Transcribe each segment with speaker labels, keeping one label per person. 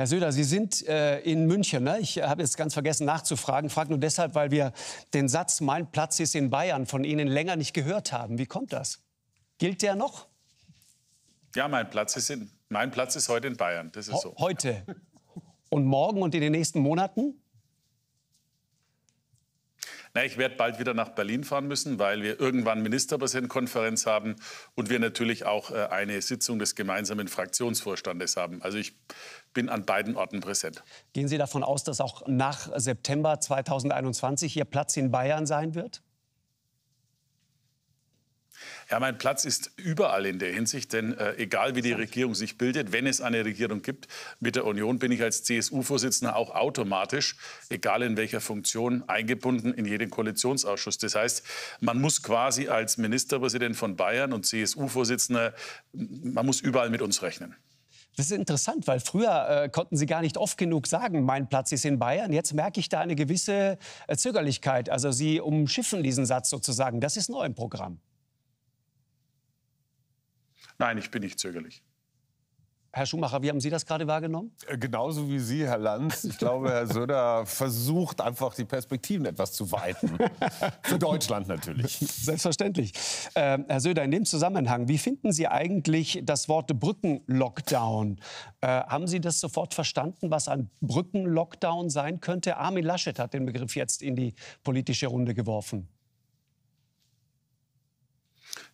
Speaker 1: Herr Söder, Sie sind äh, in München. Ne? Ich äh, habe jetzt ganz vergessen nachzufragen. Frag nur deshalb, weil wir den Satz "Mein Platz ist in Bayern" von Ihnen länger nicht gehört haben. Wie kommt das? Gilt der noch?
Speaker 2: Ja, mein Platz ist in mein Platz ist heute in Bayern. Das ist so.
Speaker 1: Heute und morgen und in den nächsten Monaten?
Speaker 2: Na, ich werde bald wieder nach Berlin fahren müssen, weil wir irgendwann Ministerpräsidentenkonferenz haben und wir natürlich auch äh, eine Sitzung des gemeinsamen Fraktionsvorstandes haben. Also ich bin an beiden Orten präsent.
Speaker 1: Gehen Sie davon aus, dass auch nach September 2021 hier Platz in Bayern sein wird?
Speaker 2: Ja, mein Platz ist überall in der Hinsicht, denn äh, egal wie die Regierung sich bildet, wenn es eine Regierung gibt, mit der Union bin ich als CSU-Vorsitzender auch automatisch, egal in welcher Funktion, eingebunden in jeden Koalitionsausschuss. Das heißt, man muss quasi als Ministerpräsident von Bayern und CSU-Vorsitzender, man muss überall mit uns rechnen.
Speaker 1: Das ist interessant, weil früher äh, konnten Sie gar nicht oft genug sagen, mein Platz ist in Bayern. Jetzt merke ich da eine gewisse äh, Zögerlichkeit. Also Sie umschiffen diesen Satz sozusagen. Das ist neu im Programm. Nein,
Speaker 2: ich bin nicht zögerlich.
Speaker 1: Herr Schumacher, wie haben Sie das gerade wahrgenommen? Äh, genauso wie Sie, Herr Lanz. Ich glaube, Herr Söder versucht einfach die Perspektiven etwas zu weiten. Für Deutschland natürlich. Selbstverständlich. Äh, Herr Söder, in dem Zusammenhang, wie finden Sie eigentlich das Wort Brückenlockdown? Äh, haben Sie das sofort verstanden, was ein Brückenlockdown sein könnte? Armin Laschet hat den Begriff jetzt in die politische Runde geworfen.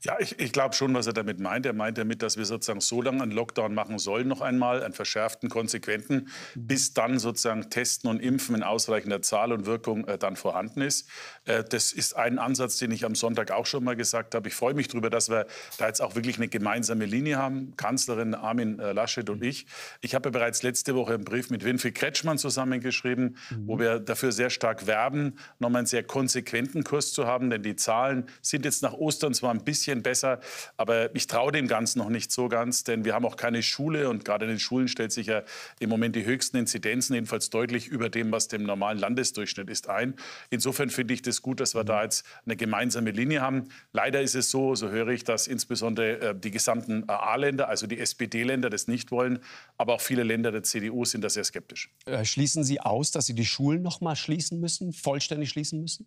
Speaker 2: Ja, ich, ich glaube schon, was er damit meint. Er meint damit, dass wir sozusagen so lange einen Lockdown machen sollen, noch einmal, einen verschärften, konsequenten, mhm. bis dann sozusagen Testen und Impfen in ausreichender Zahl und Wirkung äh, dann vorhanden ist. Äh, das ist ein Ansatz, den ich am Sonntag auch schon mal gesagt habe. Ich freue mich darüber, dass wir da jetzt auch wirklich eine gemeinsame Linie haben. Kanzlerin Armin äh, Laschet und mhm. ich. Ich habe ja bereits letzte Woche einen Brief mit Winfried Kretschmann zusammengeschrieben, mhm. wo wir dafür sehr stark werben, nochmal einen sehr konsequenten Kurs zu haben, denn die Zahlen sind jetzt nach Ostern zwar ein bisschen bisschen besser. Aber ich traue dem Ganzen noch nicht so ganz, denn wir haben auch keine Schule und gerade in den Schulen stellt sich ja im Moment die höchsten Inzidenzen, jedenfalls deutlich über dem, was dem normalen Landesdurchschnitt ist, ein. Insofern finde ich das gut, dass wir da jetzt eine gemeinsame Linie haben. Leider ist es so, so höre ich, dass insbesondere äh, die gesamten AA-Länder, äh, also die SPD-Länder, das nicht wollen, aber auch viele Länder der CDU sind da sehr skeptisch.
Speaker 1: Äh, schließen Sie aus, dass Sie die Schulen noch mal schließen müssen, vollständig schließen müssen?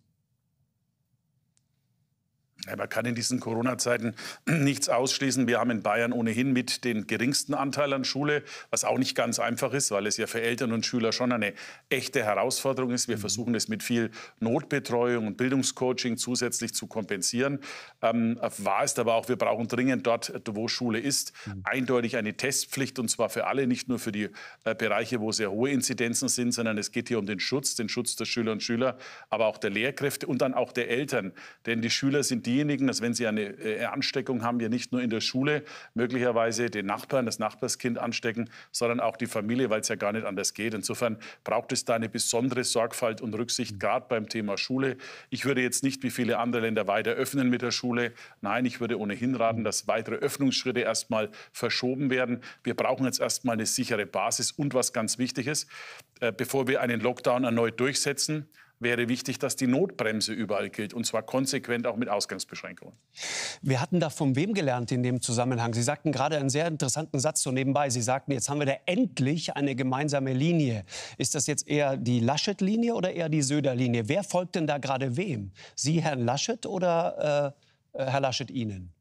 Speaker 2: Man kann in diesen Corona-Zeiten nichts ausschließen. Wir haben in Bayern ohnehin mit den geringsten Anteil an Schule, was auch nicht ganz einfach ist, weil es ja für Eltern und Schüler schon eine echte Herausforderung ist. Wir mhm. versuchen es mit viel Notbetreuung und Bildungscoaching zusätzlich zu kompensieren. Ähm, wahr ist aber auch, wir brauchen dringend dort, wo Schule ist, mhm. eindeutig eine Testpflicht und zwar für alle, nicht nur für die äh, Bereiche, wo sehr hohe Inzidenzen sind, sondern es geht hier um den Schutz, den Schutz der Schüler und Schüler, aber auch der Lehrkräfte und dann auch der Eltern. Denn die Schüler sind die, diejenigen, dass wenn sie eine äh, Ansteckung haben, ja nicht nur in der Schule möglicherweise den Nachbarn, das Nachbarskind anstecken, sondern auch die Familie, weil es ja gar nicht anders geht. Insofern braucht es da eine besondere Sorgfalt und Rücksicht, mhm. gerade beim Thema Schule. Ich würde jetzt nicht wie viele andere Länder weiter öffnen mit der Schule. Nein, ich würde ohnehin raten, mhm. dass weitere Öffnungsschritte erstmal verschoben werden. Wir brauchen jetzt erstmal eine sichere Basis und was ganz wichtig ist, äh, bevor wir einen Lockdown erneut durchsetzen, wäre wichtig, dass die Notbremse überall gilt und zwar konsequent auch mit Ausgangsbeschränkungen.
Speaker 1: Wir hatten da von wem gelernt in dem Zusammenhang? Sie sagten gerade einen sehr interessanten Satz so nebenbei. Sie sagten, jetzt haben wir da endlich eine gemeinsame Linie. Ist das jetzt eher die Laschet-Linie oder eher die Söder-Linie? Wer folgt denn da gerade wem? Sie, Herrn Laschet oder äh, äh Herr Laschet Ihnen?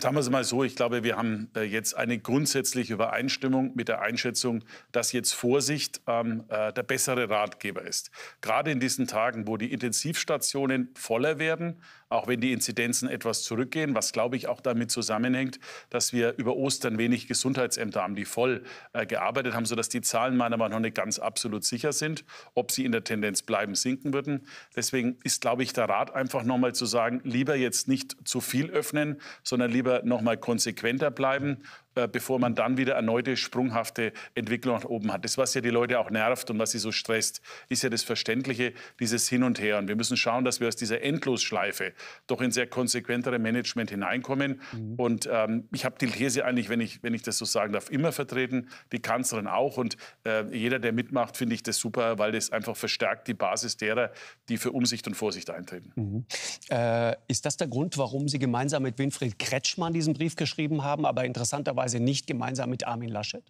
Speaker 2: sagen wir es mal so, ich glaube, wir haben äh, jetzt eine grundsätzliche Übereinstimmung mit der Einschätzung, dass jetzt Vorsicht ähm, äh, der bessere Ratgeber ist. Gerade in diesen Tagen, wo die Intensivstationen voller werden, auch wenn die Inzidenzen etwas zurückgehen, was glaube ich auch damit zusammenhängt, dass wir über Ostern wenig Gesundheitsämter haben, die voll äh, gearbeitet haben, sodass die Zahlen meiner Meinung nach nicht ganz absolut sicher sind, ob sie in der Tendenz bleiben, sinken würden. Deswegen ist, glaube ich, der Rat einfach nochmal zu sagen, lieber jetzt nicht zu viel öffnen, sondern lieber nochmal konsequenter bleiben äh, bevor man dann wieder erneute sprunghafte Entwicklung nach oben hat. Das, was ja die Leute auch nervt und was sie so stresst, ist ja das Verständliche, dieses Hin und Her. Und wir müssen schauen, dass wir aus dieser Endlosschleife doch in sehr konsequentere Management hineinkommen. Mhm. Und ähm, ich habe die These eigentlich, wenn ich, wenn ich das so sagen darf, immer vertreten, die Kanzlerin auch. Und äh, jeder, der mitmacht, finde ich das super, weil das einfach verstärkt die Basis derer, die für Umsicht und Vorsicht eintreten.
Speaker 1: Mhm. Äh, ist das der Grund, warum Sie gemeinsam mit Winfried Kretschmann diesen Brief geschrieben haben, aber interessanterweise beispielsweise nicht gemeinsam mit Armin Laschet?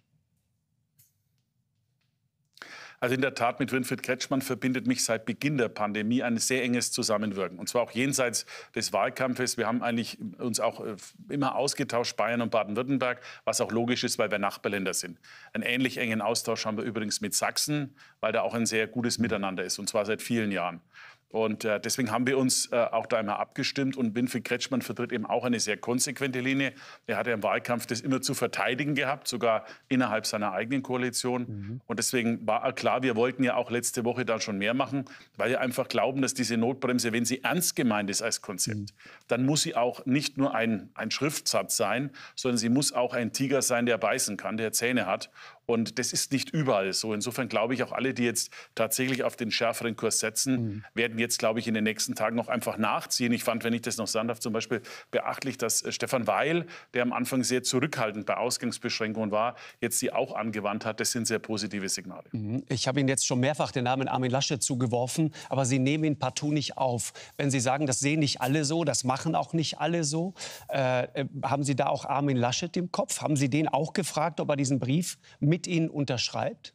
Speaker 2: Also in der Tat, mit Winfried Kretschmann verbindet mich seit Beginn der Pandemie ein sehr enges Zusammenwirken. Und zwar auch jenseits des Wahlkampfes. Wir haben eigentlich uns auch äh, immer ausgetauscht, Bayern und Baden-Württemberg, was auch logisch ist, weil wir Nachbarländer sind. Einen ähnlich engen Austausch haben wir übrigens mit Sachsen, weil da auch ein sehr gutes Miteinander ist, und zwar seit vielen Jahren. Und äh, deswegen haben wir uns äh, auch da immer abgestimmt. Und Winfried Kretschmann vertritt eben auch eine sehr konsequente Linie. Er hat ja im Wahlkampf das immer zu verteidigen gehabt, sogar innerhalb seiner eigenen Koalition. Mhm. Und deswegen war klar, wir wollten ja auch letzte Woche da schon mehr machen, weil wir einfach glauben, dass diese Notbremse, wenn sie ernst gemeint ist als Konzept, mhm. dann muss sie auch nicht nur ein, ein Schriftsatz sein, sondern sie muss auch ein Tiger sein, der beißen kann, der Zähne hat. Und das ist nicht überall so. Insofern glaube ich, auch alle, die jetzt tatsächlich auf den schärferen Kurs setzen, mhm. werden jetzt, glaube ich, in den nächsten Tagen noch einfach nachziehen. Ich fand, wenn ich das noch sagen darf, zum Beispiel beachtlich, dass äh, Stefan Weil, der am Anfang sehr zurückhaltend bei Ausgangsbeschränkungen war, jetzt sie auch angewandt hat. Das sind sehr positive Signale.
Speaker 1: Mhm. Ich habe Ihnen jetzt schon mehrfach den Namen Armin Laschet zugeworfen, aber Sie nehmen ihn partout nicht auf. Wenn Sie sagen, das sehen nicht alle so, das machen auch nicht alle so, äh, äh haben Sie da auch Armin Laschet im Kopf? Haben Sie den auch gefragt, ob er diesen Brief mit mit ihnen unterschreibt?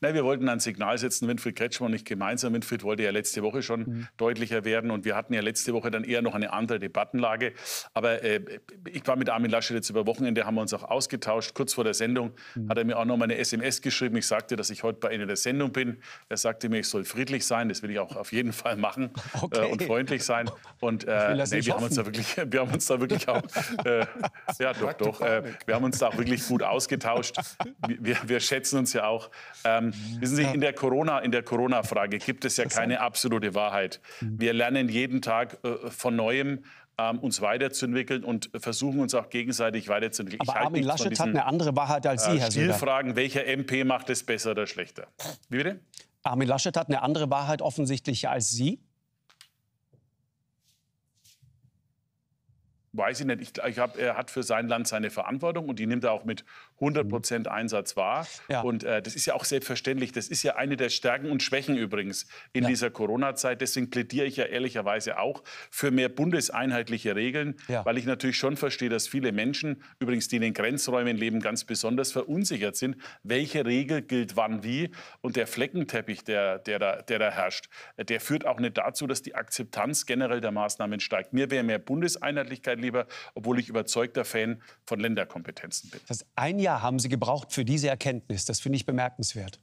Speaker 2: Nein, wir wollten ein Signal setzen, Winfried Kretschmann und ich gemeinsam. Winfried wollte ja letzte Woche schon mhm. deutlicher werden und wir hatten ja letzte Woche dann eher noch eine andere Debattenlage. Aber äh, ich war mit Armin Laschet jetzt über Wochenende, haben wir uns auch ausgetauscht. Kurz vor der Sendung mhm. hat er mir auch noch mal eine SMS geschrieben. Ich sagte, dass ich heute bei Ende der Sendung bin. Er sagte mir, ich soll friedlich sein. Das will ich auch auf jeden Fall machen okay. äh, und freundlich sein. Und äh, nee, wir, haben uns da wirklich, wir haben uns da wirklich auch, äh, ja doch, doch, äh, wir haben uns da auch wirklich gut ausgetauscht. Wir, wir schätzen uns ja auch. Äh, ähm, mhm. wissen Sie, in der Corona, in der Corona-Frage gibt es ja keine absolute Wahrheit. Mhm. Wir lernen jeden Tag äh, von Neuem ähm, uns weiterzuentwickeln und versuchen uns auch gegenseitig weiterzuentwickeln. Aber Armin Laschet diesen, hat eine
Speaker 1: andere Wahrheit als äh, Sie, äh, Herr Söder.
Speaker 2: fragen, welcher MP macht es besser oder
Speaker 1: schlechter? Wie bitte? Armin Laschet hat eine andere Wahrheit offensichtlich als Sie.
Speaker 2: Weiß ich nicht. Ich, ich hab, er hat für sein Land seine Verantwortung und die nimmt er auch mit 100 mhm. Prozent Einsatz war. Ja. Und äh, das ist ja auch selbstverständlich. Das ist ja eine der Stärken und Schwächen übrigens in ja. dieser Corona-Zeit. Deswegen plädiere ich ja ehrlicherweise auch für mehr bundeseinheitliche Regeln, ja. weil ich natürlich schon verstehe, dass viele Menschen, übrigens die in den Grenzräumen leben, ganz besonders verunsichert sind, welche Regel gilt wann wie. Und der Fleckenteppich, der, der, da, der da herrscht, der führt auch nicht dazu, dass die Akzeptanz generell der Maßnahmen steigt. Mir wäre mehr Bundeseinheitlichkeit lieber, obwohl ich überzeugter Fan
Speaker 1: von Länderkompetenzen bin. Das ein Jahr Jahr haben Sie gebraucht für diese Erkenntnis. Das finde ich bemerkenswert.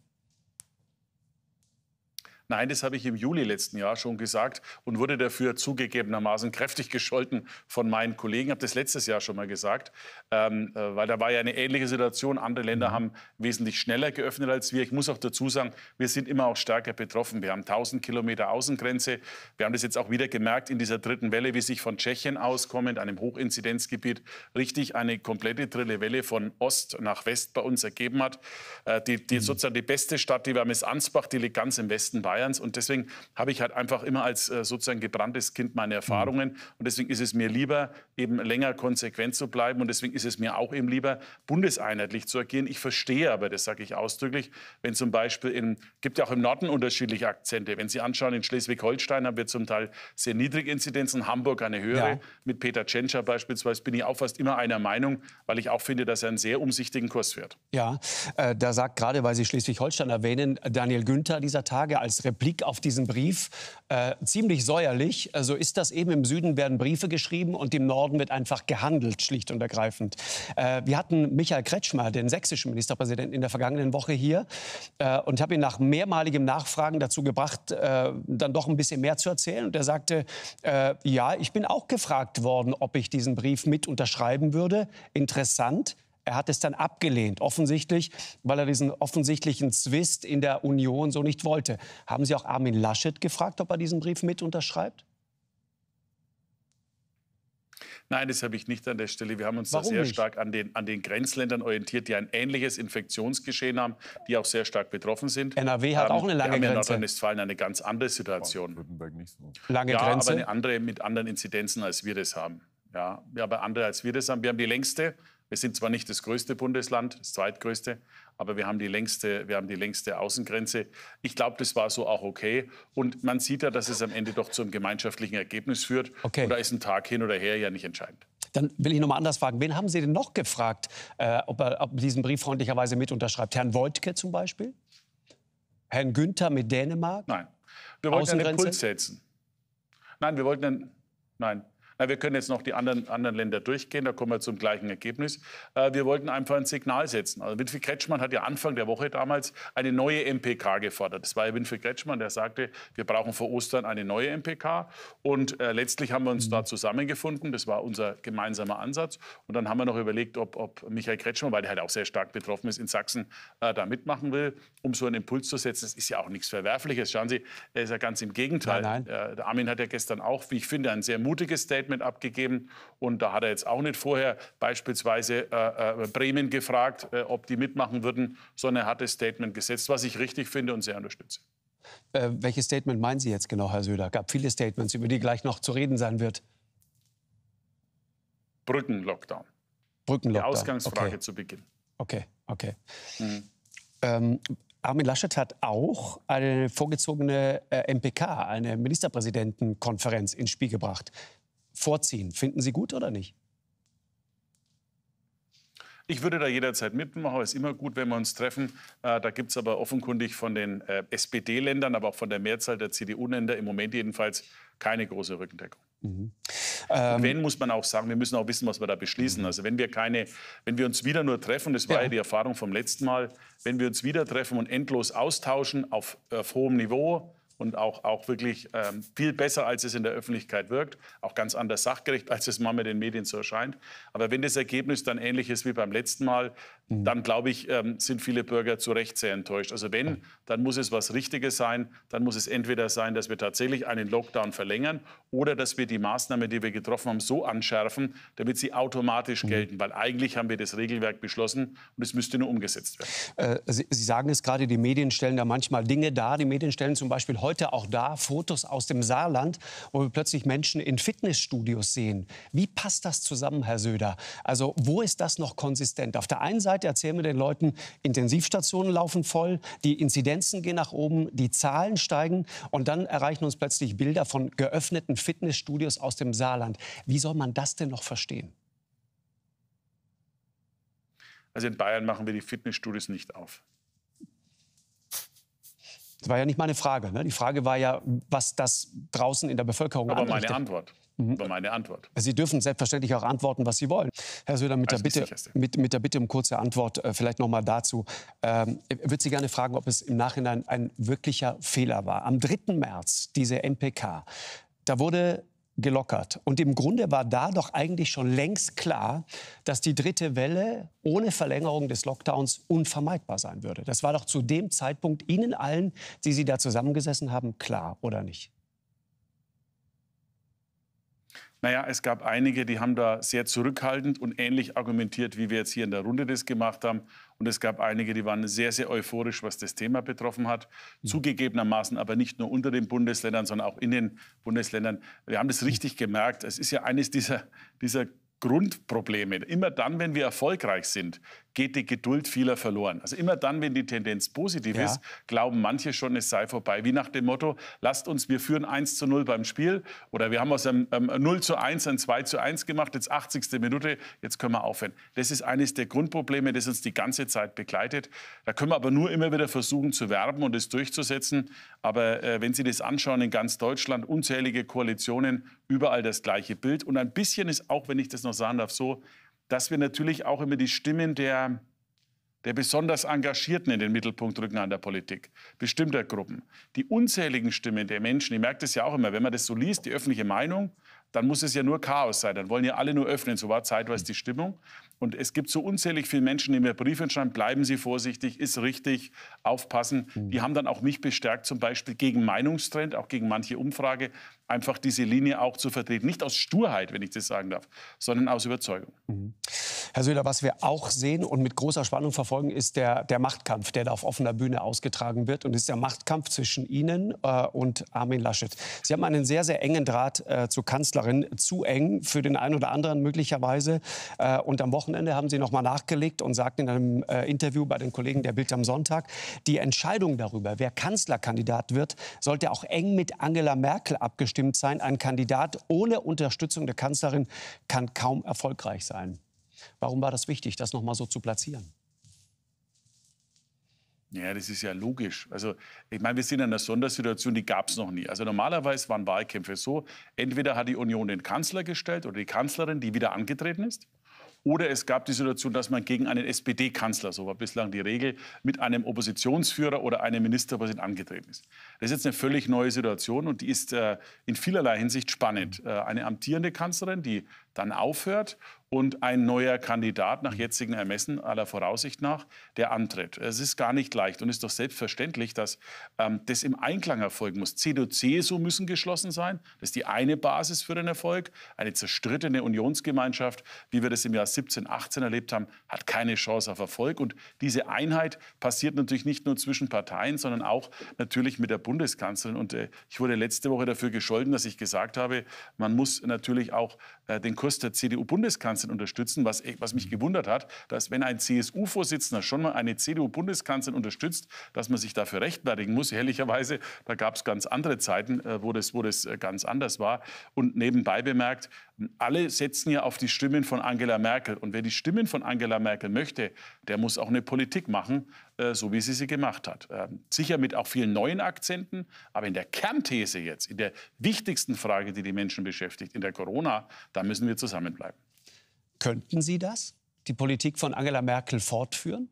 Speaker 2: Nein, das habe ich im Juli letzten Jahr schon gesagt und wurde dafür zugegebenermaßen kräftig gescholten von meinen Kollegen. Ich habe das letztes Jahr schon mal gesagt, ähm, äh, weil da war ja eine ähnliche Situation. Andere Länder mhm. haben wesentlich schneller geöffnet als wir. Ich muss auch dazu sagen, wir sind immer auch stärker betroffen. Wir haben 1000 Kilometer Außengrenze. Wir haben das jetzt auch wieder gemerkt in dieser dritten Welle, wie sich von Tschechien auskommend, einem Hochinzidenzgebiet, richtig eine komplette drille Welle von Ost nach West bei uns ergeben hat. Äh, die, die, mhm. sozusagen die beste Stadt, die wir haben, ist Ansbach, die liegt ganz im Westen bei Bayerns. Und deswegen habe ich halt einfach immer als äh, sozusagen gebranntes Kind meine mhm. Erfahrungen. Und deswegen ist es mir lieber, eben länger konsequent zu bleiben. Und deswegen ist es mir auch eben lieber, bundeseinheitlich zu agieren. Ich verstehe aber, das sage ich ausdrücklich, wenn zum Beispiel, in, gibt ja auch im Norden unterschiedliche Akzente. Wenn Sie anschauen, in Schleswig-Holstein haben wir zum Teil sehr niedrige Inzidenzen, Hamburg eine höhere. Ja. Mit Peter Tschentscher beispielsweise bin ich auch fast immer einer Meinung, weil ich auch finde, dass er einen sehr umsichtigen Kurs führt.
Speaker 1: Ja, äh, da sagt gerade, weil Sie Schleswig-Holstein erwähnen, Daniel Günther dieser Tage als der Blick auf diesen Brief äh, ziemlich säuerlich. Also ist das eben, im Süden werden Briefe geschrieben und im Norden wird einfach gehandelt, schlicht und ergreifend. Äh, wir hatten Michael Kretschmer, den sächsischen Ministerpräsidenten, in der vergangenen Woche hier äh, und habe ihn nach mehrmaligem Nachfragen dazu gebracht, äh, dann doch ein bisschen mehr zu erzählen. Und er sagte, äh, ja, ich bin auch gefragt worden, ob ich diesen Brief mit unterschreiben würde. Interessant. Er hat es dann abgelehnt, offensichtlich, weil er diesen offensichtlichen Zwist in der Union so nicht wollte. Haben Sie auch Armin Laschet gefragt, ob er diesen Brief mit unterschreibt?
Speaker 2: Nein, das habe ich nicht an der Stelle. Wir haben uns Warum da sehr nicht? stark an den, an den Grenzländern orientiert, die ein ähnliches Infektionsgeschehen haben, die auch sehr stark betroffen
Speaker 1: sind. NRW hat ähm, auch eine lange wir haben Grenze. In Nordrhein-Westfalen
Speaker 2: eine ganz andere Situation.
Speaker 1: Lange ja, Grenze. aber eine
Speaker 2: andere mit anderen Inzidenzen, als wir das haben. Ja, aber andere, als wir das haben. Wir haben die längste wir sind zwar nicht das größte Bundesland, das zweitgrößte, aber wir haben die längste, wir haben die längste Außengrenze. Ich glaube, das war so auch okay. Und man sieht ja, dass es am Ende doch zu einem gemeinschaftlichen Ergebnis führt. Okay. Und da ist ein Tag hin oder her ja nicht entscheidend.
Speaker 1: Dann will ich nochmal anders fragen. Wen haben Sie denn noch gefragt, äh, ob er ob diesen Brief freundlicherweise mit unterschreibt? Herrn Woltke zum Beispiel? Herrn Günther mit Dänemark? Nein. Wir wollten einen Impuls
Speaker 2: setzen. Nein, wir wollten einen, nein, na, wir können jetzt noch die anderen, anderen Länder durchgehen, da kommen wir zum gleichen Ergebnis. Äh, wir wollten einfach ein Signal setzen. Also Winfried Kretschmann hat ja Anfang der Woche damals eine neue MPK gefordert. Das war ja Winfried Kretschmann, der sagte, wir brauchen vor Ostern eine neue MPK. Und äh, letztlich haben wir uns mhm. da zusammengefunden. Das war unser gemeinsamer Ansatz. Und dann haben wir noch überlegt, ob, ob Michael Kretschmann, weil er halt auch sehr stark betroffen ist, in Sachsen äh, da mitmachen will, um so einen Impuls zu setzen. Das ist ja auch nichts Verwerfliches. Schauen Sie, er ist ja ganz im Gegenteil. Nein, nein. Äh, Armin hat ja gestern auch, wie ich finde, ein sehr mutiges Statement Statement abgegeben. Und da hat er jetzt auch nicht vorher beispielsweise äh, äh, Bremen gefragt, äh, ob die mitmachen würden, sondern er hat das Statement gesetzt, was ich richtig finde und sehr unterstütze.
Speaker 1: Äh, welches Statement meinen Sie jetzt genau, Herr Söder? Gab viele Statements, über die gleich noch zu reden sein wird.
Speaker 2: Brückenlockdown.
Speaker 1: Brückenlockdown. Die Ausgangsfrage okay. zu Beginn. Okay, okay. Mhm. Ähm, Armin Laschet hat auch eine vorgezogene äh, MPK, eine Ministerpräsidentenkonferenz ins Spiel gebracht vorziehen. Finden Sie gut oder nicht?
Speaker 2: Ich würde da jederzeit mitmachen. Es ist immer gut, wenn wir uns treffen. Äh, da gibt es aber offenkundig von den äh, SPD-Ländern, aber auch von der Mehrzahl der CDU-Länder im Moment jedenfalls keine große Rückendeckung. Mhm. Ähm wenn, muss man auch sagen, wir müssen auch wissen, was wir da beschließen. Mhm. Also wenn wir keine, wenn wir uns wieder nur treffen, das war ja. ja. die Erfahrung vom letzten Mal, wenn wir uns wieder treffen und endlos austauschen auf, auf hohem Niveau, und auch, auch wirklich ähm, viel besser, als es in der Öffentlichkeit wirkt, auch ganz anders sachgerecht, als es mal mit den Medien so erscheint. Aber wenn das Ergebnis dann ähnlich ist wie beim letzten Mal, Mhm. dann glaube ich, ähm, sind viele Bürger zu Recht sehr enttäuscht. Also wenn, dann muss es was Richtiges sein. Dann muss es entweder sein, dass wir tatsächlich einen Lockdown verlängern oder dass wir die Maßnahmen, die wir getroffen haben, so anschärfen, damit sie automatisch mhm. gelten. Mhm. Weil eigentlich haben wir das Regelwerk beschlossen und es müsste nur umgesetzt
Speaker 1: werden. Äh, sie, sie sagen es gerade, die Medien stellen da manchmal Dinge dar. Die Medien stellen zum Beispiel heute auch da Fotos aus dem Saarland, wo wir plötzlich Menschen in Fitnessstudios sehen. Wie passt das zusammen, Herr Söder? Also wo ist das noch konsistent? Auf der einen Seite Krankheit, erzähl mir den Leuten, Intensivstationen laufen voll, die Inzidenzen gehen nach oben, die Zahlen steigen und dann erreichen uns plötzlich Bilder von geöffneten Fitnessstudios aus dem Saarland. Wie soll man das denn noch verstehen?
Speaker 2: Also in Bayern machen wir die Fitnessstudios nicht auf.
Speaker 1: Das war ja nicht meine Frage. Ne? Die Frage war ja, was das draußen in der Bevölkerung Aber anrichtet. meine Antwort. Mhm. War meine Antwort. Sie dürfen selbstverständlich auch antworten, was Sie wollen. Herr Söder, mit, der Bitte, mit, mit der Bitte um kurze Antwort äh, vielleicht noch mal dazu. Ähm, ich würde Sie gerne fragen, ob es im Nachhinein ein wirklicher Fehler war. Am 3. März, diese MPK, da wurde gelockert. Und im Grunde war da doch eigentlich schon längst klar, dass die dritte Welle ohne Verlängerung des Lockdowns unvermeidbar sein würde. Das war doch zu dem Zeitpunkt Ihnen allen, die Sie da zusammengesessen haben, klar, oder nicht?
Speaker 2: Naja, es gab einige, die haben da sehr zurückhaltend und ähnlich argumentiert, wie wir jetzt hier in der Runde das gemacht haben. Und es gab einige, die waren sehr, sehr euphorisch, was das Thema betroffen hat. Mhm. Zugegebenermaßen aber nicht nur unter den Bundesländern, sondern auch in den Bundesländern. Wir haben das mhm. richtig gemerkt. Es ist ja eines dieser, dieser Grundprobleme. Immer dann, wenn wir erfolgreich sind, geht die Geduld vieler verloren. Also immer dann, wenn die Tendenz positiv ja. ist, glauben manche schon, es sei vorbei. Wie nach dem Motto, lasst uns, wir führen 1 zu 0 beim Spiel oder wir haben aus einem ähm, 0 zu 1 ein 2 zu 1 gemacht, jetzt 80. Minute, jetzt können wir aufhören. Das ist eines der Grundprobleme, das uns die ganze Zeit begleitet. Da können wir aber nur immer wieder versuchen zu werben und es durchzusetzen. Aber äh, wenn Sie das anschauen in ganz Deutschland, unzählige Koalitionen, überall das gleiche Bild. Und ein bisschen ist auch, wenn ich das noch sagen darf, so, dass wir natürlich auch immer die Stimmen der, der besonders Engagierten in den Mittelpunkt rücken an der Politik, bestimmter Gruppen. Die unzähligen Stimmen der Menschen, ich merke das ja auch immer, wenn man das so liest, die öffentliche Meinung, dann muss es ja nur Chaos sein, dann wollen ja alle nur öffnen, so war zeitweise die Stimmung. Und es gibt so unzählig viele Menschen, die mir Briefe schreiben, bleiben Sie vorsichtig, ist richtig, aufpassen. Mhm. Die haben dann auch mich bestärkt, zum Beispiel gegen Meinungstrend, auch gegen manche Umfrage, einfach diese Linie auch zu vertreten. Nicht aus Sturheit, wenn ich das sagen darf, sondern aus Überzeugung.
Speaker 1: Mhm. Herr Söder, was wir auch sehen und mit großer Spannung verfolgen, ist der, der Machtkampf, der da auf offener Bühne ausgetragen wird. Und es ist der Machtkampf zwischen Ihnen äh, und Armin Laschet. Sie haben einen sehr, sehr engen Draht äh, zur Kanzlerin, zu eng für den einen oder anderen möglicherweise. Äh, und am Wochenende Wochenende haben Sie noch mal nachgelegt und sagten in einem äh, Interview bei den Kollegen der Bild am Sonntag, die Entscheidung darüber, wer Kanzlerkandidat wird, sollte auch eng mit Angela Merkel abgestimmt sein. Ein Kandidat ohne Unterstützung der Kanzlerin kann kaum erfolgreich sein. Warum war das wichtig, das noch mal so zu platzieren?
Speaker 2: Ja, das ist ja logisch. Also ich meine, wir sind in einer Sondersituation, die gab es noch nie. Also normalerweise waren Wahlkämpfe so, entweder hat die Union den Kanzler gestellt oder die Kanzlerin, die wieder angetreten ist. Oder es gab die Situation, dass man gegen einen SPD-Kanzler, so war bislang die Regel, mit einem Oppositionsführer oder einem Ministerpräsident angetreten ist. Das ist jetzt eine völlig neue Situation und die ist äh, in vielerlei Hinsicht spannend. Äh, eine amtierende Kanzlerin, die dann aufhört und ein neuer Kandidat nach jetzigen Ermessen aller Voraussicht nach, der antritt. Es ist gar nicht leicht und ist doch selbstverständlich, dass ähm, das im Einklang erfolgen muss. CDU, CSU müssen geschlossen sein. Das ist die eine Basis für den Erfolg. Eine zerstrittene Unionsgemeinschaft, wie wir das im Jahr 17, 18 erlebt haben, hat keine Chance auf Erfolg. Und diese Einheit passiert natürlich nicht nur zwischen Parteien, sondern auch natürlich mit der Bundeskanzlerin. Und äh, ich wurde letzte Woche dafür gescholten, dass ich gesagt habe, man muss natürlich auch äh, den Kurs der CDU-Bundeskanzlerin Bundeskanzlerin unterstützen. Was, was mich mhm. gewundert hat, dass wenn ein CSU-Vorsitzender schon mal eine CDU-Bundeskanzlerin unterstützt, dass man sich dafür rechtfertigen muss. Ehrlicherweise, da gab es ganz andere Zeiten, äh, wo das, wo das äh, ganz anders war. Und nebenbei bemerkt, alle setzen ja auf die Stimmen von Angela Merkel. Und wer die Stimmen von Angela Merkel möchte, der muss auch eine Politik machen, äh, so wie sie sie gemacht hat. Ähm, sicher mit auch vielen neuen Akzenten, aber in der Kernthese jetzt, in der wichtigsten Frage, die die Menschen beschäftigt, in der Corona, da müssen wir zusammenbleiben.
Speaker 1: Könnten Sie das, die Politik von Angela Merkel fortführen?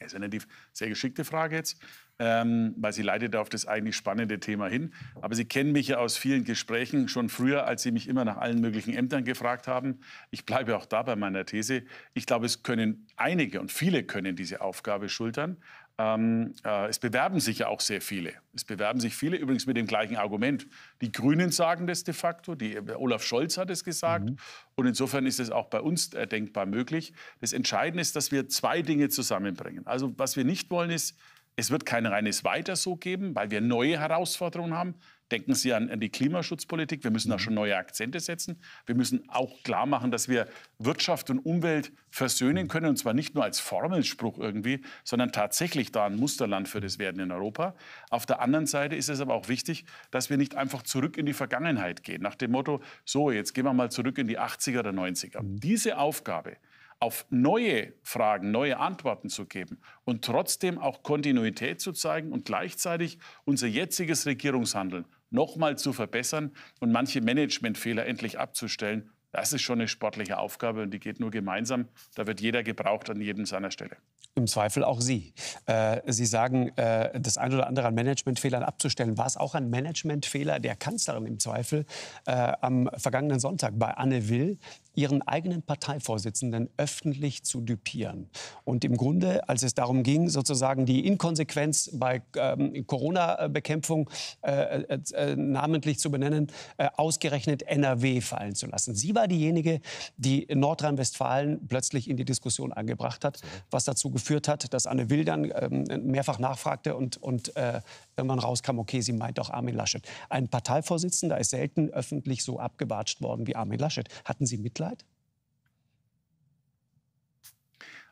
Speaker 2: Das ist eine sehr geschickte Frage jetzt, ähm, weil sie leitet auf das eigentlich spannende Thema hin. Aber Sie kennen mich ja aus vielen Gesprächen schon früher, als Sie mich immer nach allen möglichen Ämtern gefragt haben. Ich bleibe auch da bei meiner These. Ich glaube, es können einige und viele können diese Aufgabe schultern. Ähm, äh, es bewerben sich ja auch sehr viele. Es bewerben sich viele, übrigens mit dem gleichen Argument. Die Grünen sagen das de facto, die, äh, Olaf Scholz hat es gesagt. Mhm. Und insofern ist es auch bei uns äh, denkbar möglich. Das Entscheidende ist, dass wir zwei Dinge zusammenbringen. Also was wir nicht wollen ist, es wird kein reines Weiter so geben, weil wir neue Herausforderungen haben. Denken Sie an, an die Klimaschutzpolitik. Wir müssen da mhm. schon neue Akzente setzen. Wir müssen auch klar machen, dass wir Wirtschaft und Umwelt versöhnen mhm. können. Und zwar nicht nur als Formelspruch irgendwie, sondern tatsächlich da ein Musterland für das werden in Europa. Auf der anderen Seite ist es aber auch wichtig, dass wir nicht einfach zurück in die Vergangenheit gehen. Nach dem Motto, so, jetzt gehen wir mal zurück in die 80er oder 90er. Mhm. Diese Aufgabe, auf neue Fragen neue Antworten zu geben und trotzdem auch Kontinuität zu zeigen und gleichzeitig unser jetziges Regierungshandeln nochmal zu verbessern und manche Managementfehler endlich abzustellen, das ist schon eine sportliche Aufgabe und die geht nur gemeinsam. Da wird jeder gebraucht an jedem seiner Stelle.
Speaker 1: Im Zweifel auch Sie. Äh, Sie sagen, äh, das ein oder andere an Managementfehlern abzustellen. War es auch ein Managementfehler der Kanzlerin im Zweifel äh, am vergangenen Sonntag bei Anne Will, ihren eigenen Parteivorsitzenden öffentlich zu düpieren. Und im Grunde, als es darum ging, sozusagen die Inkonsequenz bei ähm, Corona-Bekämpfung äh, äh, äh namentlich zu benennen, äh, ausgerechnet NRW fallen zu lassen. Sie war diejenige, die Nordrhein-Westfalen plötzlich in die Diskussion eingebracht hat, was dazu geführt hat, dass Anne Will dann ähm, mehrfach nachfragte und, und äh, irgendwann rauskam, okay, sie meint auch Armin Laschet. Ein Parteivorsitzender ist selten öffentlich so abgewatscht worden wie Armin Laschet. Hatten Sie Mitleid? Mitleid?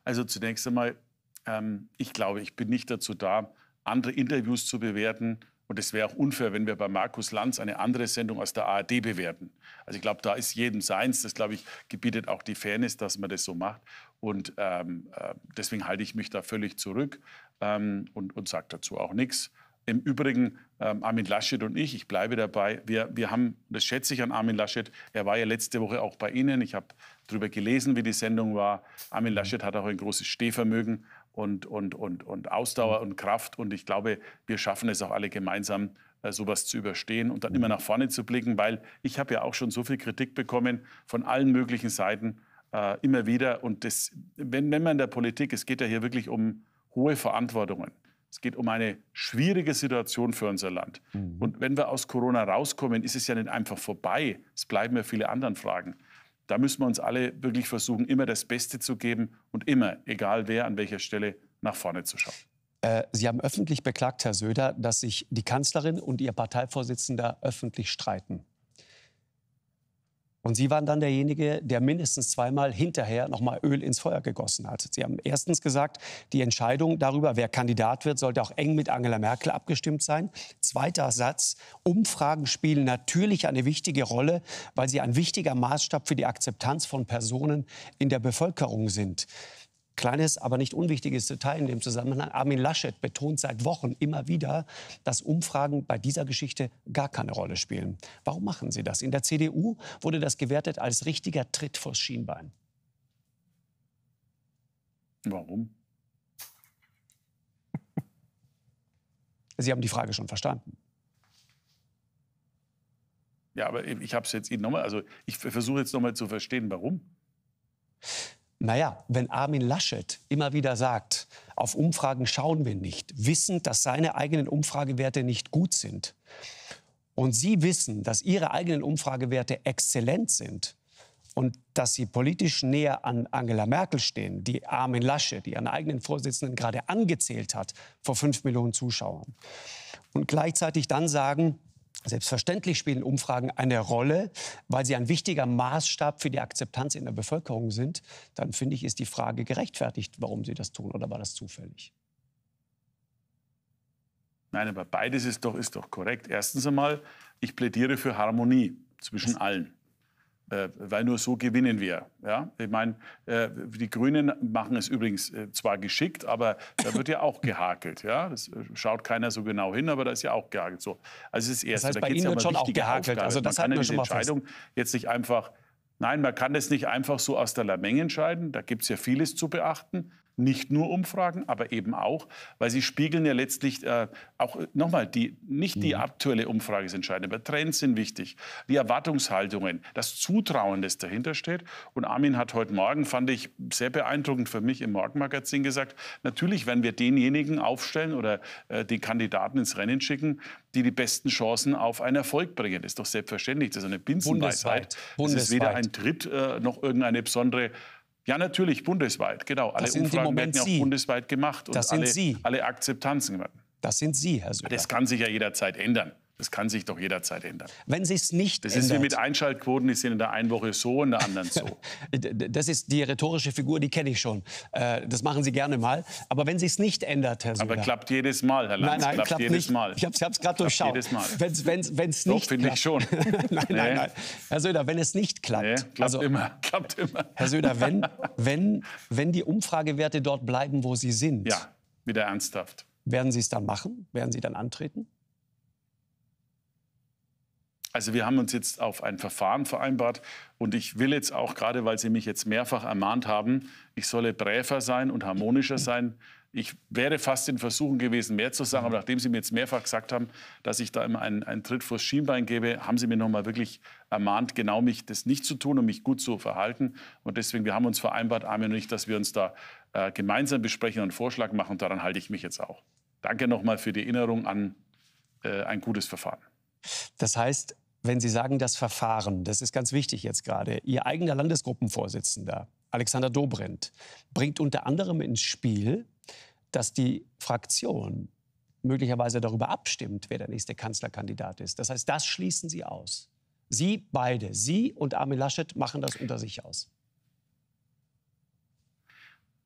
Speaker 2: Also zunächst einmal, ähm, ich glaube, ich bin nicht dazu da, andere Interviews zu bewerten. Und es wäre auch unfair, wenn wir bei Markus Lanz eine andere Sendung aus der ARD bewerten. Also ich glaube, da ist jedem seins. Das, glaube ich, gebietet auch die Fairness, dass man das so macht. Und ähm, äh, deswegen halte ich mich da völlig zurück ähm, und, und sage dazu auch nichts. Im Übrigen, ähm, Armin Laschet und ich, ich bleibe dabei, wir, wir haben, das schätze ich an Armin Laschet, er war ja letzte Woche auch bei Ihnen, ich habe darüber gelesen, wie die Sendung war. Armin Laschet hat auch ein großes Stehvermögen und, und, und, und Ausdauer und Kraft und ich glaube, wir schaffen es auch alle gemeinsam, äh, sowas zu überstehen und dann immer nach vorne zu blicken, weil ich habe ja auch schon so viel Kritik bekommen von allen möglichen Seiten äh, immer wieder. Und das, wenn, wenn man in der Politik, es geht ja hier wirklich um hohe Verantwortungen. Es geht um eine schwierige Situation für unser Land. Mhm. Und wenn wir aus Corona rauskommen, ist es ja nicht einfach vorbei. Es bleiben ja viele andere Fragen. Da müssen wir uns alle wirklich versuchen, immer das Beste zu geben und immer, egal wer an welcher Stelle,
Speaker 1: nach vorne zu schauen. Äh, Sie haben öffentlich beklagt, Herr Söder, dass sich die Kanzlerin und Ihr Parteivorsitzender öffentlich streiten. Und Sie waren dann derjenige, der mindestens zweimal hinterher nochmal Öl ins Feuer gegossen hat. Sie haben erstens gesagt, die Entscheidung darüber, wer Kandidat wird, sollte auch eng mit Angela Merkel abgestimmt sein. Zweiter Satz, Umfragen spielen natürlich eine wichtige Rolle, weil sie ein wichtiger Maßstab für die Akzeptanz von Personen in der Bevölkerung sind. Kleines, aber nicht unwichtiges Detail in dem Zusammenhang. Armin Laschet betont seit Wochen immer wieder, dass Umfragen bei dieser Geschichte gar keine Rolle spielen. Warum machen Sie das? In der CDU wurde das gewertet als richtiger Tritt vors Schienbein. Warum? Sie haben die Frage schon verstanden.
Speaker 2: Ja, aber ich habe es jetzt Ihnen nochmal, also ich versuche jetzt nochmal zu verstehen, warum.
Speaker 1: Naja, wenn Armin Laschet immer wieder sagt, auf Umfragen schauen wir nicht, wissend, dass seine eigenen Umfragewerte nicht gut sind und Sie wissen, dass Ihre eigenen Umfragewerte exzellent sind und dass Sie politisch näher an Angela Merkel stehen, die Armin Lasche, die ihren eigenen Vorsitzenden gerade angezählt hat vor fünf Millionen Zuschauern, und gleichzeitig dann sagen, Selbstverständlich spielen Umfragen eine Rolle, weil sie ein wichtiger Maßstab für die Akzeptanz in der Bevölkerung sind. Dann finde ich, ist die Frage gerechtfertigt, warum sie das tun oder war das zufällig?
Speaker 2: Nein, aber beides ist doch, ist doch korrekt. Erstens einmal, ich plädiere für Harmonie zwischen allen. Äh, weil nur so gewinnen wir. Ja? Ich meine, äh, die Grünen machen es übrigens äh, zwar geschickt, aber da wird ja auch gehakelt. Ja? Das schaut keiner so genau hin, aber da ist ja auch gehakelt. So. Also das ist erst, das heißt, da Ihnen es ja um schon auch gehakelt. Also das man kann ja diese Entscheidung fest. jetzt nicht einfach, nein, man kann das nicht einfach so aus der Lameng entscheiden. Da gibt es ja vieles zu beachten nicht nur Umfragen, aber eben auch, weil sie spiegeln ja letztlich äh, auch äh, nochmal die nicht die mhm. aktuelle Umfrage ist entscheidend, aber Trends sind wichtig, die Erwartungshaltungen, das Zutrauen, das dahinter steht. Und Armin hat heute Morgen fand ich sehr beeindruckend für mich im Morgenmagazin gesagt: Natürlich, werden wir denjenigen aufstellen oder äh, die Kandidaten ins Rennen schicken, die die besten Chancen auf einen Erfolg bringen, das ist doch selbstverständlich. Das ist eine Binsenweisheit. Das ist weder ein Tritt äh, noch irgendeine besondere ja, natürlich, bundesweit, genau. Alle Umfragen werden ja auch bundesweit gemacht und alle, alle Akzeptanzen gemacht. Das sind Sie, Herr Söder. Das kann sich ja jederzeit ändern. Das kann sich doch jederzeit ändern.
Speaker 1: Wenn sie es nicht Das ändert. ist wie mit Einschaltquoten, die sind in der einen Woche so, und in der anderen so. das ist die rhetorische Figur, die kenne ich schon. Äh, das machen Sie gerne mal. Aber wenn sie es nicht ändert, Herr Söder. Aber klappt
Speaker 2: jedes Mal, Herr Lanz. Nein, nein, klappt, klappt jedes nicht. Mal.
Speaker 1: Ich habe es gerade durchschaut. Jedes Mal. Wenn's, wenn's, wenn's doch, nicht finde ich schon. nein, nee. nein, nein. Herr Söder, wenn es nicht klappt. Nee, klappt also, immer. Klappt immer. Herr Söder, wenn, wenn, wenn die Umfragewerte dort bleiben, wo sie sind. Ja, wieder ernsthaft. Werden Sie es dann machen? Werden Sie dann antreten?
Speaker 2: Also wir haben uns jetzt auf ein Verfahren vereinbart und ich will jetzt auch, gerade weil Sie mich jetzt mehrfach ermahnt haben, ich solle bräver sein und harmonischer sein. Ich wäre fast in Versuchen gewesen, mehr zu sagen, aber nachdem Sie mir jetzt mehrfach gesagt haben, dass ich da immer einen, einen Tritt vors Schienbein gebe, haben Sie mir nochmal wirklich ermahnt, genau mich das nicht zu tun und mich gut zu verhalten. Und deswegen, wir haben uns vereinbart, Armin und ich, dass wir uns da äh, gemeinsam besprechen und einen Vorschlag machen. Daran halte ich mich jetzt auch. Danke nochmal für die Erinnerung an äh, ein gutes Verfahren.
Speaker 1: Das heißt, wenn Sie sagen, das Verfahren, das ist ganz wichtig jetzt gerade, Ihr eigener Landesgruppenvorsitzender, Alexander Dobrindt, bringt unter anderem ins Spiel, dass die Fraktion möglicherweise darüber abstimmt, wer der nächste Kanzlerkandidat ist. Das heißt, das schließen Sie aus. Sie beide, Sie und Armin Laschet machen das unter sich aus.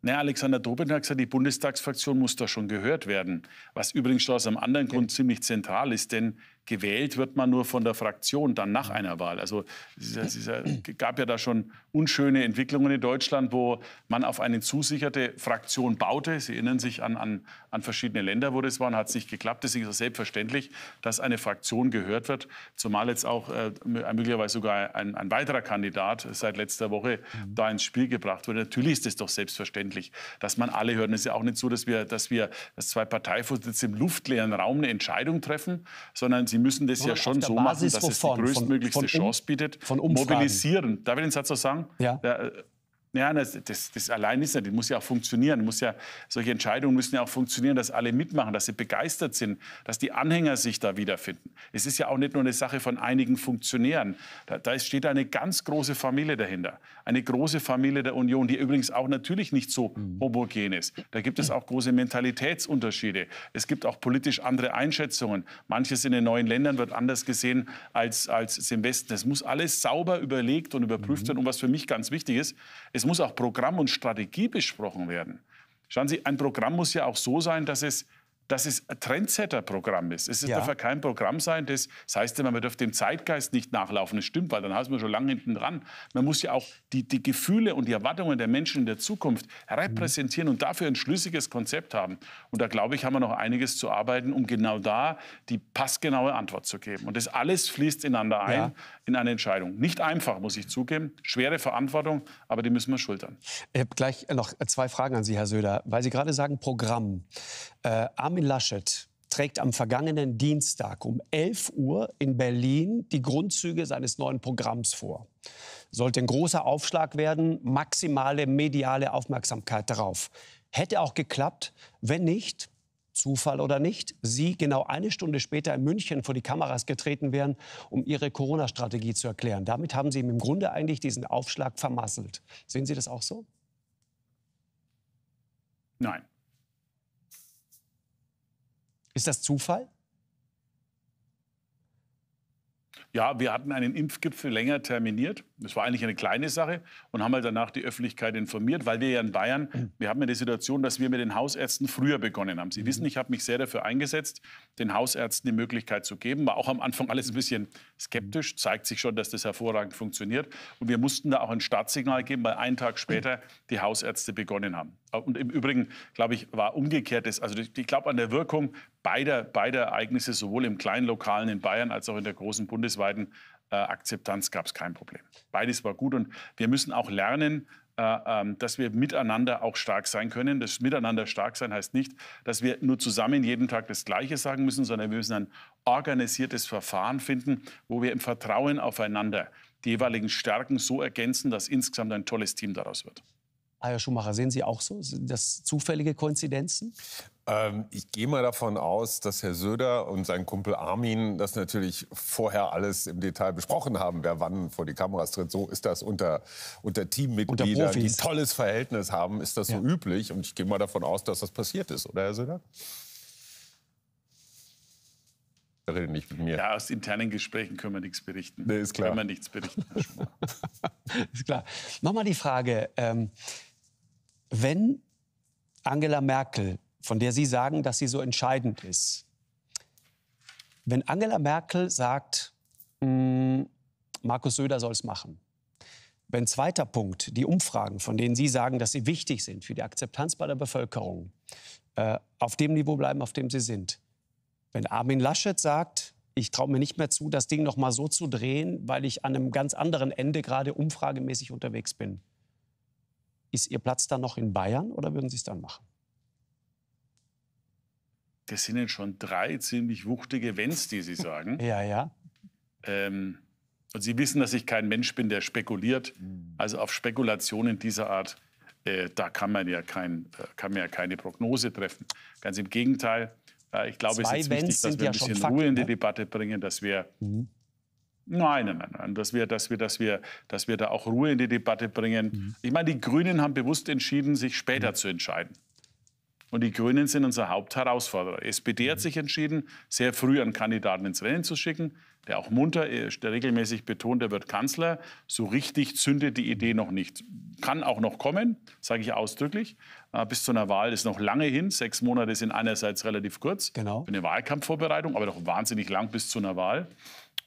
Speaker 2: Na, Alexander Dobrindt hat gesagt, die Bundestagsfraktion muss da schon gehört werden. Was übrigens schon aus einem anderen okay. Grund ziemlich zentral ist, denn gewählt wird man nur von der Fraktion dann nach einer Wahl. Also es gab ja da schon unschöne Entwicklungen in Deutschland, wo man auf eine zusicherte Fraktion baute. Sie erinnern sich an, an, an verschiedene Länder, wo das war und hat es nicht geklappt. Deswegen ist es selbstverständlich, dass eine Fraktion gehört wird, zumal jetzt auch äh, möglicherweise sogar ein, ein, weiterer Kandidat seit letzter Woche mhm. da ins Spiel gebracht wurde. Natürlich ist es doch selbstverständlich, dass man alle hört. es ist ja auch nicht so, dass wir, dass wir, dass zwei Parteivorsitzende im luftleeren Raum eine Entscheidung treffen, sondern sie Sie müssen das Aber ja schon so Basis machen, dass es die größtmöglichste von, von Chance bietet. Von Mobilisieren. Darf ich den Satz noch sagen? Ja. Äh, ja das, das, das allein ist nicht, das muss ja auch funktionieren. Muss ja, solche Entscheidungen müssen ja auch funktionieren, dass alle mitmachen, dass sie begeistert sind, dass die Anhänger sich da wiederfinden. Es ist ja auch nicht nur eine Sache von einigen Funktionären. Da, da steht eine ganz große Familie dahinter eine große Familie der Union, die übrigens auch natürlich nicht so mhm. homogen ist. Da gibt es auch große Mentalitätsunterschiede. Es gibt auch politisch andere Einschätzungen. Manches in den neuen Ländern wird anders gesehen als, als im Westen. Es muss alles sauber überlegt und überprüft mhm. werden. Und was für mich ganz wichtig ist, es muss auch Programm und Strategie besprochen werden. Schauen Sie, ein Programm muss ja auch so sein, dass es dass es ein Trendsetter-Programm ist. Es ja. darf kein Programm sein, das, das heißt immer, man darf dem Zeitgeist nicht nachlaufen. Das stimmt, weil dann heißt man schon lange hinten dran. Man muss ja auch die, die Gefühle und die Erwartungen der Menschen in der Zukunft repräsentieren und dafür ein schlüssiges Konzept haben. Und da glaube ich, haben wir noch einiges zu arbeiten, um genau da die passgenaue Antwort zu geben. Und das alles fließt ineinander ein. Ja in eine Entscheidung. Nicht einfach, muss ich zugeben. Schwere Verantwortung, aber die müssen wir schultern.
Speaker 1: Ich habe gleich noch zwei Fragen an Sie, Herr Söder. Weil Sie gerade sagen Programm. Äh, Armin Laschet trägt am vergangenen Dienstag um 11 Uhr in Berlin die Grundzüge seines neuen Programms vor. Sollte ein großer Aufschlag werden, maximale mediale Aufmerksamkeit darauf. Hätte auch geklappt. Wenn nicht, Zufall oder nicht, Sie genau eine Stunde später in München vor die Kameras getreten wären, um Ihre Corona-Strategie zu erklären. Damit haben Sie im Grunde eigentlich diesen Aufschlag vermasselt. Sehen Sie das auch so? Nein. Ist das Zufall?
Speaker 2: Ja, wir hatten einen Impfgipfel länger terminiert. Das war eigentlich eine kleine Sache und haben halt danach die Öffentlichkeit informiert, weil wir ja in Bayern, wir haben ja die Situation, dass wir mit den Hausärzten früher begonnen haben. Sie mhm. wissen, ich habe mich sehr dafür eingesetzt, den Hausärzten die Möglichkeit zu geben. War auch am Anfang alles ein bisschen skeptisch, mhm. zeigt sich schon, dass das hervorragend funktioniert. Und wir mussten da auch ein Startsignal geben, weil einen Tag später mhm. die Hausärzte begonnen haben. Und im Übrigen, glaube ich, war umgekehrtes, also ich glaube an der Wirkung beider, beider Ereignisse, sowohl im kleinen Lokalen in Bayern als auch in der großen bundesweiten äh, Akzeptanz gab es kein Problem. Beides war gut und wir müssen auch lernen, äh, ähm, dass wir miteinander auch stark sein können. Das Miteinander stark sein heißt nicht, dass wir nur zusammen jeden Tag das Gleiche sagen müssen, sondern wir müssen ein organisiertes Verfahren finden, wo wir im Vertrauen aufeinander die jeweiligen Stärken so ergänzen, dass insgesamt ein tolles Team daraus wird.
Speaker 1: Ah, Herr Schumacher, sehen Sie auch so, das zufällige Koinzidenzen? Ähm, ich gehe mal davon aus, dass Herr Söder und sein Kumpel Armin das natürlich vorher alles im Detail besprochen haben, wer wann vor die Kameras tritt. So ist das unter, unter Teammitgliedern, die ein tolles Verhältnis haben, ist das so üblich. Und ich gehe mal davon aus, dass das passiert
Speaker 2: ist, oder Herr Söder? Rede nicht mit mir. Ja, aus internen Gesprächen können wir nichts berichten. Nee, ist klar. Können wir nichts berichten.
Speaker 1: ist klar. Nochmal die Frage, ähm, wenn Angela Merkel von der Sie sagen, dass sie so entscheidend ist. Wenn Angela Merkel sagt, mh, mm, Markus Söder soll es machen. Wenn zweiter Punkt, die Umfragen, von denen Sie sagen, dass sie wichtig sind für die Akzeptanz bei der Bevölkerung, äh, auf dem Niveau bleiben, auf dem sie sind. Wenn Armin Laschet sagt, ich traue mir nicht mehr zu, das Ding noch mal so zu drehen, weil ich an einem ganz anderen Ende gerade umfragemäßig unterwegs bin. Ist Ihr Platz dann noch in Bayern oder würden Sie es dann machen?
Speaker 2: Das sind jetzt schon drei ziemlich wuchtige Wenns, die Sie sagen. ja, ja. Ähm, und Sie wissen, dass ich kein Mensch bin, der spekuliert. Hm. Also auf Spekulationen dieser Art, äh, da kann man, ja kein, äh, kann man ja keine Prognose treffen. Ganz im Gegenteil. Äh, ich glaube, Zwei es ist wichtig, dass wir ein bisschen Fakt, Ruhe in die ne? Debatte bringen, dass wir mhm. Nein, nein, nein, dass wir, dass wir, dass wir, dass wir da auch Ruhe in die Debatte bringen. Mhm. Ich meine, die Grünen haben bewusst entschieden, sich später mhm. zu entscheiden. Und die Grünen sind unser Hauptherausforderer. Die SPD hat sich entschieden, sehr früh einen Kandidaten ins Rennen zu schicken, der auch munter, ist, äh, der regelmäßig betont, er wird Kanzler. So richtig zündet die Idee noch nicht. Kann auch noch kommen, sage ich ausdrücklich. Äh, bis zu einer Wahl ist noch lange hin. Sechs Monate sind einerseits relativ kurz genau. für eine Wahlkampfvorbereitung, aber doch wahnsinnig lang bis zu einer Wahl.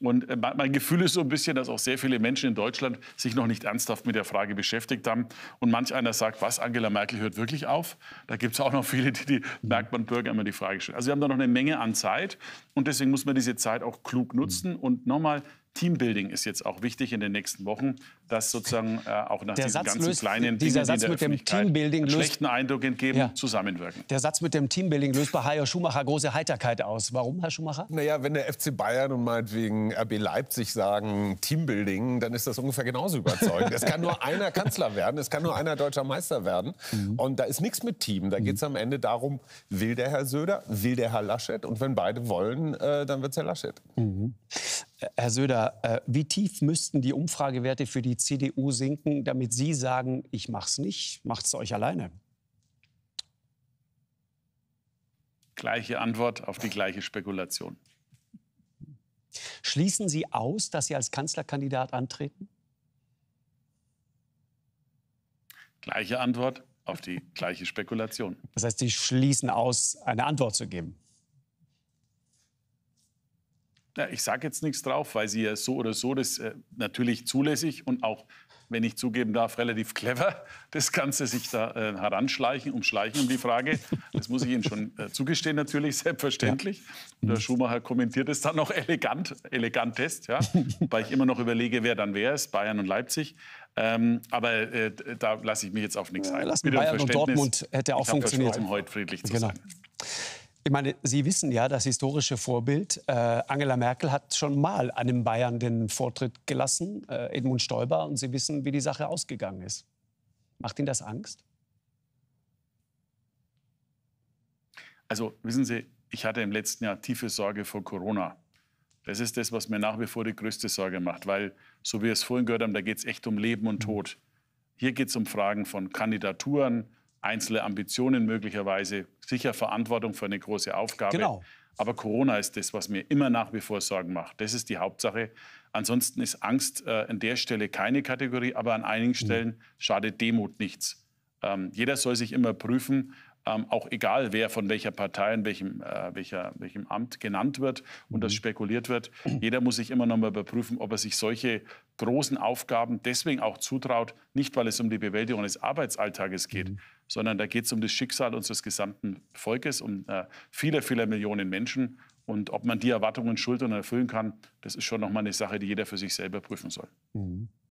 Speaker 2: Und äh, mein Gefühl ist so ein bisschen, dass auch sehr viele Menschen in Deutschland sich noch nicht ernsthaft mit der Frage beschäftigt haben. Und manch einer sagt, was, Angela Merkel hört wirklich auf? Da gibt es auch noch viele, die, die merkt man Bürger immer die Frage stellen. Also wir haben da noch eine Menge an Zeit und deswegen muss man diese Zeit auch klug nutzen. Und nochmal, Teambuilding ist jetzt auch wichtig in den nächsten Wochen, dass sozusagen äh, auch nach der diesen Satz ganzen löst, kleinen dieser Dingen, Satz die mit dem Teambuilding einen schlechten Eindruck entgeben, ja. zusammenwirken.
Speaker 1: Der Satz mit dem Teambuilding löst bei Hajo Schumacher große Heiterkeit aus. Warum, Herr Schumacher? Naja, wenn der FC Bayern und meinetwegen RB Leipzig sagen Teambuilding, dann ist das ungefähr genauso überzeugend. es kann nur einer Kanzler werden, es kann nur einer deutscher Meister werden. Mhm. Und da ist nichts mit Team. Da geht es mhm. am Ende darum, will der Herr Söder, will der Herr Laschet. Und wenn beide wollen, äh, dann wird es Herr Laschet. Mhm. Herr Söder, äh, wie tief müssten die Umfragewerte für die CDU sinken, damit Sie sagen, ich mach's nicht, macht's euch alleine?
Speaker 2: Gleiche Antwort auf die gleiche Spekulation.
Speaker 1: Schließen Sie aus, dass Sie als Kanzlerkandidat antreten?
Speaker 2: Gleiche Antwort auf die gleiche Spekulation.
Speaker 1: Das heißt, Sie schließen aus, eine Antwort zu geben
Speaker 2: ja, ich sage jetzt nichts drauf, weil sie ja so oder so das äh, natürlich zulässig und auch, wenn ich zugeben darf, relativ clever das Ganze sich da äh, heranschleichen, umschleichen um die Frage. Das muss ich Ihnen schon äh, zugestehen natürlich, selbstverständlich. Und der Schumacher kommentiert es dann noch elegant, elegantest, ja, weil ich immer noch überlege, wer dann wer ist, Bayern und Leipzig. Ähm, aber äh, da lasse ich mich jetzt auf nichts ein. Ja, Bitte Bayern und Dortmund hätte auch ich funktioniert. Ich heute friedlich zu genau. sein.
Speaker 1: Ich meine, Sie wissen ja, das historische Vorbild, äh, Angela Merkel hat schon mal einem Bayern den Vortritt gelassen, äh, Edmund Stoiber, und Sie wissen, wie die Sache ausgegangen ist. Macht Ihnen das Angst?
Speaker 2: Also wissen Sie, ich hatte im letzten Jahr tiefe Sorge vor Corona. Das ist das, was mir nach wie vor die größte Sorge macht, weil, so wie wir es vorhin gehört haben, da geht es echt um Leben und mhm. Tod. Hier geht es um Fragen von Kandidaturen, einzelne Ambitionen möglicherweise, sicher Verantwortung für eine große Aufgabe. Genau. Aber Corona ist das, was mir immer nach wie vor Sorgen macht. Das ist die Hauptsache. Ansonsten ist Angst äh, an der Stelle keine Kategorie, aber an einigen mhm. Stellen schadet Demut nichts. Ähm, jeder soll sich immer prüfen, ähm, auch egal wer von welcher Partei und welchem, äh, welcher, welchem Amt genannt wird und das mhm. spekuliert wird. Jeder muss sich immer noch mal überprüfen, ob er sich solche großen Aufgaben deswegen auch zutraut, nicht weil es um die Bewältigung des Arbeitsalltages geht, mhm sondern da geht es um das Schicksal unseres gesamten Volkes, um äh, viele, viele Millionen Menschen. Und ob man die Erwartungen schultern und erfüllen kann, das ist schon nochmal eine Sache, die jeder für sich selber prüfen soll. Mhm.